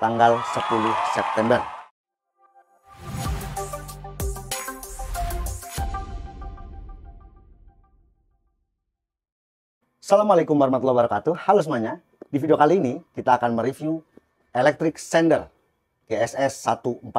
tanggal 10 September. Assalamualaikum warahmatullahi wabarakatuh. Halo semuanya. Di video kali ini kita akan mereview Electric Sender GSS 140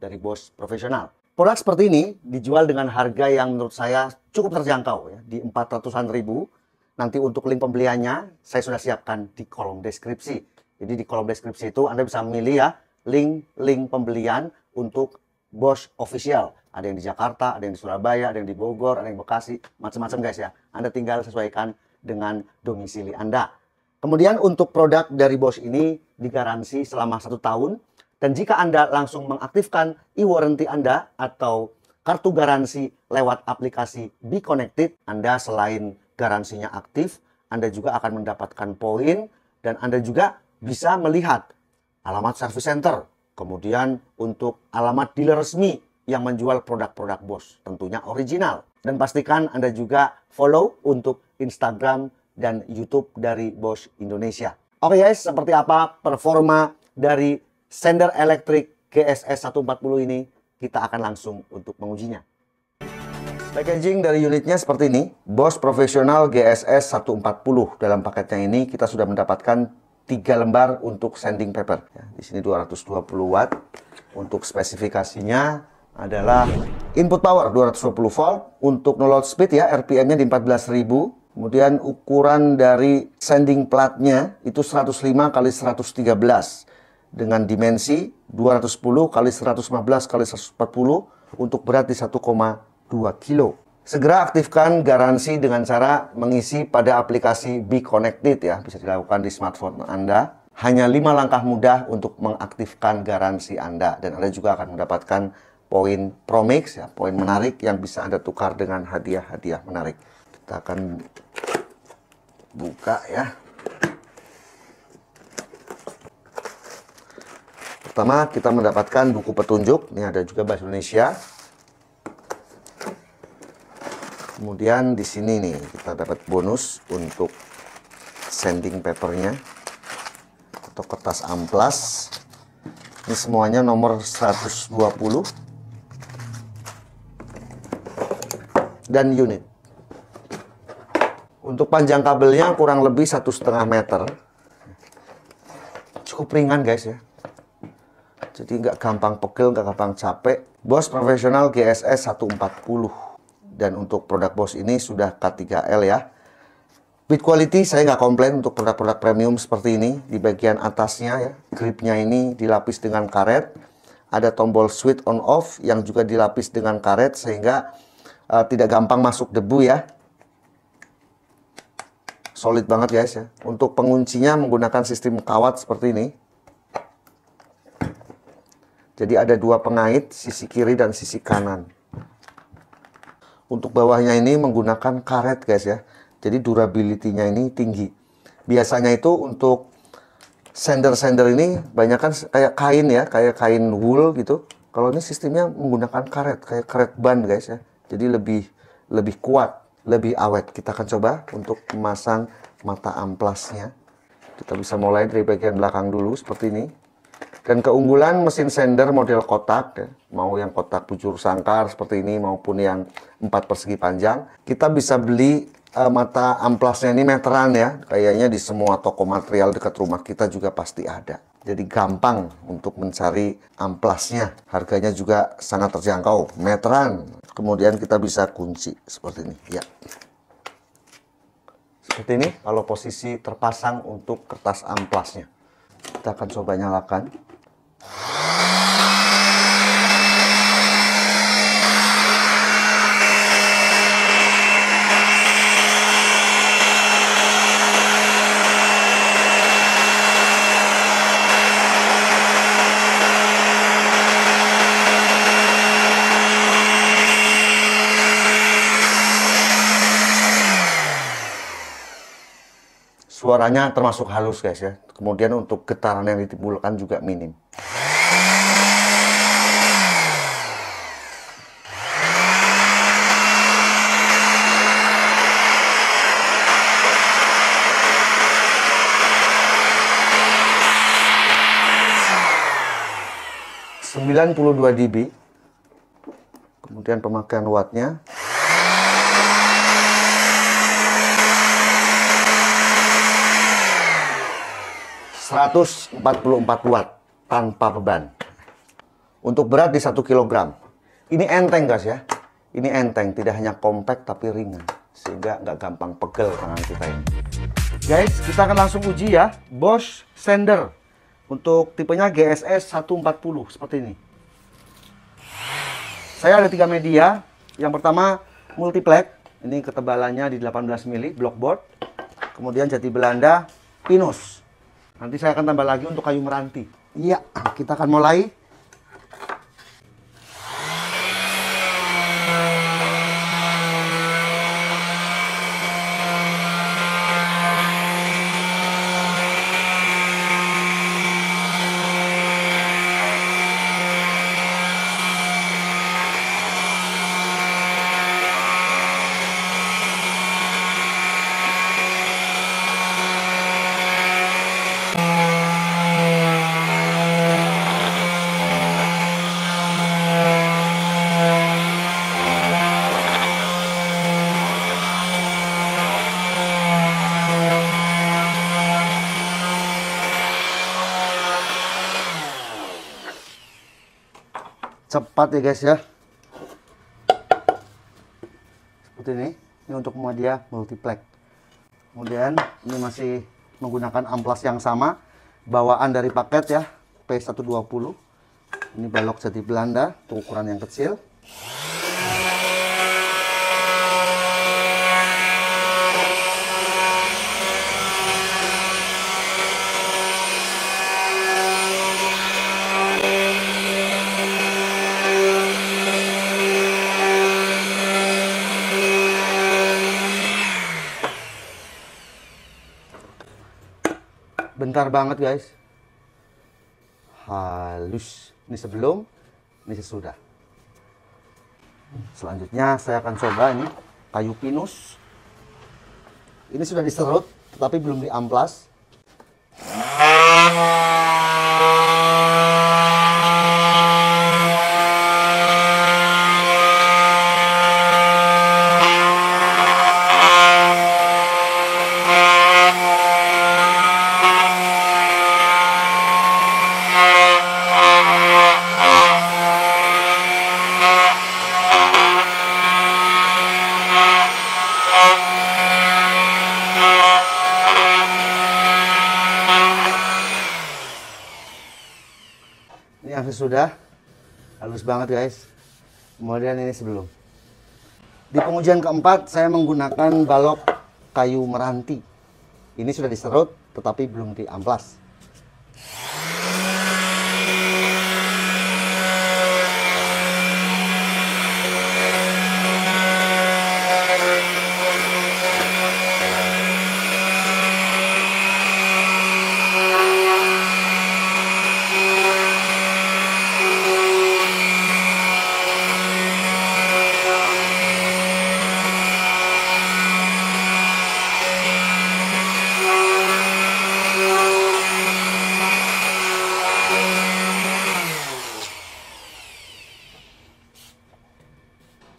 dari Bos Profesional. Produk seperti ini dijual dengan harga yang menurut saya cukup terjangkau ya, di 400-an ribu. Nanti untuk link pembeliannya saya sudah siapkan di kolom deskripsi. Jadi di kolom deskripsi itu Anda bisa memilih ya link-link pembelian untuk Bosch official. Ada yang di Jakarta, ada yang di Surabaya, ada yang di Bogor, ada yang di Bekasi, macam-macam guys ya. Anda tinggal sesuaikan dengan domisili Anda. Kemudian untuk produk dari Bosch ini digaransi selama satu tahun. Dan jika Anda langsung mengaktifkan e-warranty Anda atau kartu garansi lewat aplikasi Be Connected, Anda selain garansinya aktif, Anda juga akan mendapatkan poin dan Anda juga bisa melihat alamat service center, kemudian untuk alamat dealer resmi yang menjual produk-produk Bosch, tentunya original. Dan pastikan Anda juga follow untuk Instagram dan YouTube dari Bosch Indonesia. Oke guys, seperti apa performa dari sender elektrik GSS 140 ini? Kita akan langsung untuk mengujinya. Packaging dari unitnya seperti ini, Bosch Professional GSS 140. Dalam paketnya ini kita sudah mendapatkan tiga lembar untuk sanding paper. Ya, di sini 220 watt. Untuk spesifikasinya adalah input power 220 volt. Untuk no load speed ya RPM-nya di 14.000. Kemudian ukuran dari sanding platnya itu 105 kali 113 dengan dimensi 210 kali 115 kali 140 untuk berat di 1,2 kilo. Segera aktifkan garansi dengan cara mengisi pada aplikasi Be Connected ya, bisa dilakukan di smartphone Anda. Hanya lima langkah mudah untuk mengaktifkan garansi Anda dan Anda juga akan mendapatkan poin Promix ya, poin menarik yang bisa Anda tukar dengan hadiah-hadiah menarik. Kita akan buka ya. Pertama, kita mendapatkan buku petunjuk. Ini ada juga bahasa Indonesia. kemudian di sini nih kita dapat bonus untuk sanding papernya atau kertas amplas ini semuanya nomor 120 dan unit untuk panjang kabelnya kurang lebih satu setengah meter cukup ringan guys ya jadi nggak gampang pegel nggak gampang capek bos profesional GSS 140 dan untuk produk BOS ini sudah K3L ya. Bit quality saya nggak komplain untuk produk-produk premium seperti ini. Di bagian atasnya ya, gripnya ini dilapis dengan karet. Ada tombol switch on off yang juga dilapis dengan karet sehingga uh, tidak gampang masuk debu ya. Solid banget guys ya. Untuk penguncinya menggunakan sistem kawat seperti ini. Jadi ada dua pengait, sisi kiri dan sisi kanan. Untuk bawahnya ini menggunakan karet guys ya. Jadi durability-nya ini tinggi. Biasanya itu untuk sender-sender ini banyak kan kayak kain ya, kayak kain wool gitu. Kalau ini sistemnya menggunakan karet, kayak karet ban guys ya. Jadi lebih lebih kuat, lebih awet. Kita akan coba untuk memasang mata amplasnya. Kita bisa mulai dari bagian belakang dulu seperti ini. Dan keunggulan mesin sender model kotak, ya, mau yang kotak bujur sangkar seperti ini maupun yang empat persegi panjang, kita bisa beli uh, mata amplasnya ini meteran ya. Kayaknya di semua toko material dekat rumah kita juga pasti ada. Jadi gampang untuk mencari amplasnya. Harganya juga sangat terjangkau, meteran. Kemudian kita bisa kunci seperti ini, ya. Seperti ini kalau posisi terpasang untuk kertas amplasnya. Kita akan coba nyalakan. suaranya termasuk halus guys ya. Kemudian untuk getaran yang ditimbulkan juga minim. Sembilan puluh dua dB, kemudian pemakaian wattnya. 144 watt tanpa beban. Untuk berat di 1 kg. Ini enteng guys ya. Ini enteng, tidak hanya compact tapi ringan. Sehingga nggak gampang pegel tangan kita ini. Guys, kita akan langsung uji ya. Bosch Sender. Untuk tipenya GSS 140 seperti ini. Saya ada tiga media. Yang pertama multiplex. Ini ketebalannya di 18 mili blockboard. Kemudian jati Belanda Pinus Nanti saya akan tambah lagi untuk kayu meranti. Iya, kita akan mulai cepat ya guys ya seperti ini ini untuk media multiplex kemudian ini masih menggunakan amplas yang sama bawaan dari paket ya P120 ini balok jadi Belanda ukuran yang kecil Kasar banget guys. Halus. Ini sebelum, ini sesudah. Selanjutnya saya akan coba ini kayu pinus. Ini sudah diserut tapi belum diamplas. sudah halus banget guys kemudian ini sebelum di pengujian keempat saya menggunakan balok kayu meranti ini sudah diserut tetapi belum di amplas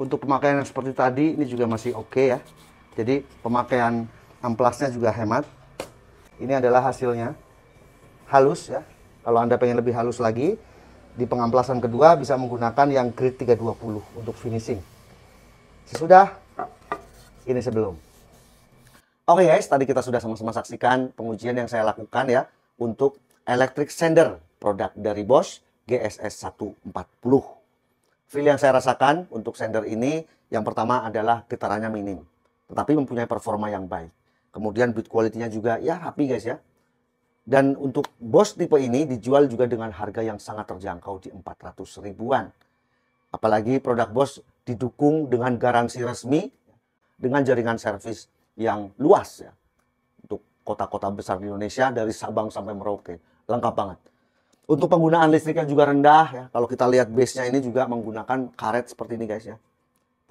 untuk pemakaian yang seperti tadi ini juga masih oke okay ya jadi pemakaian amplasnya juga hemat ini adalah hasilnya halus ya kalau anda pengen lebih halus lagi di pengamplasan kedua bisa menggunakan yang grid 320 untuk finishing sesudah ini sebelum Oke okay guys, tadi kita sudah sama-sama saksikan pengujian yang saya lakukan ya untuk electric sander produk dari Bosch GSS 140. Feel yang saya rasakan untuk sender ini yang pertama adalah getarannya minim, tetapi mempunyai performa yang baik. Kemudian build quality-nya juga ya happy guys ya. Dan untuk bos tipe ini dijual juga dengan harga yang sangat terjangkau di 400 ribuan. Apalagi produk bos didukung dengan garansi resmi dengan jaringan servis yang luas ya. Untuk kota-kota besar di Indonesia dari Sabang sampai Merauke. Lengkap banget. Untuk penggunaan listriknya juga rendah ya. Kalau kita lihat base-nya ini juga menggunakan karet seperti ini guys ya.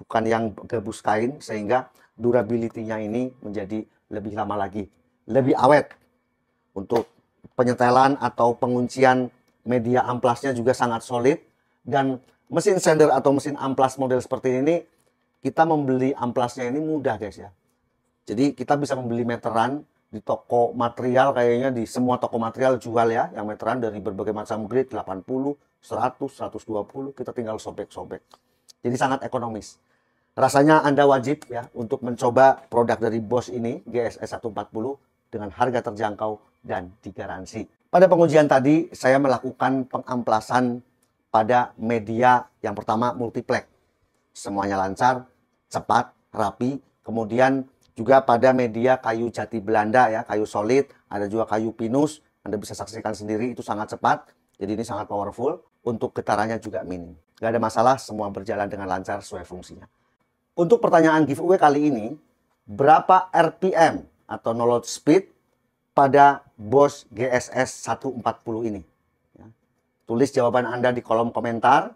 Bukan yang gabus kain sehingga durability-nya ini menjadi lebih lama lagi, lebih awet. Untuk penyetelan atau penguncian media amplasnya juga sangat solid dan mesin sender atau mesin amplas model seperti ini kita membeli amplasnya ini mudah guys ya. Jadi kita bisa membeli meteran di toko material kayaknya di semua toko material jual ya yang meteran dari berbagai macam grade 80, 100, 120 kita tinggal sobek-sobek. Jadi sangat ekonomis. Rasanya Anda wajib ya untuk mencoba produk dari Bos ini GSS 140 dengan harga terjangkau dan digaransi. Pada pengujian tadi saya melakukan pengamplasan pada media yang pertama multiplex. Semuanya lancar, cepat, rapi, kemudian juga pada media kayu jati Belanda ya, kayu solid, ada juga kayu pinus, Anda bisa saksikan sendiri itu sangat cepat, jadi ini sangat powerful, untuk getarannya juga minim. Gak ada masalah, semua berjalan dengan lancar sesuai fungsinya. Untuk pertanyaan giveaway kali ini, berapa RPM atau load speed pada Bosch GSS 140 ini? Ya. Tulis jawaban Anda di kolom komentar,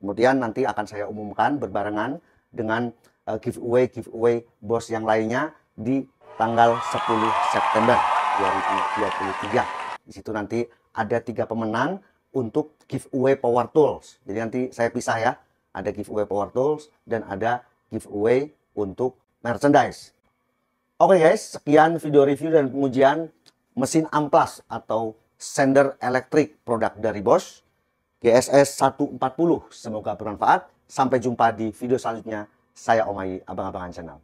kemudian nanti akan saya umumkan berbarengan dengan uh, giveaway giveaway bos yang lainnya di tanggal 10 September 2023. Di situ nanti ada tiga pemenang untuk giveaway power tools. Jadi nanti saya pisah ya. Ada giveaway power tools dan ada giveaway untuk merchandise. Oke okay guys, sekian video review dan pengujian mesin amplas atau sender elektrik produk dari Bosch GSS 140. Semoga bermanfaat. Sampai jumpa di video selanjutnya. Saya Umay, abang-abangan siya na.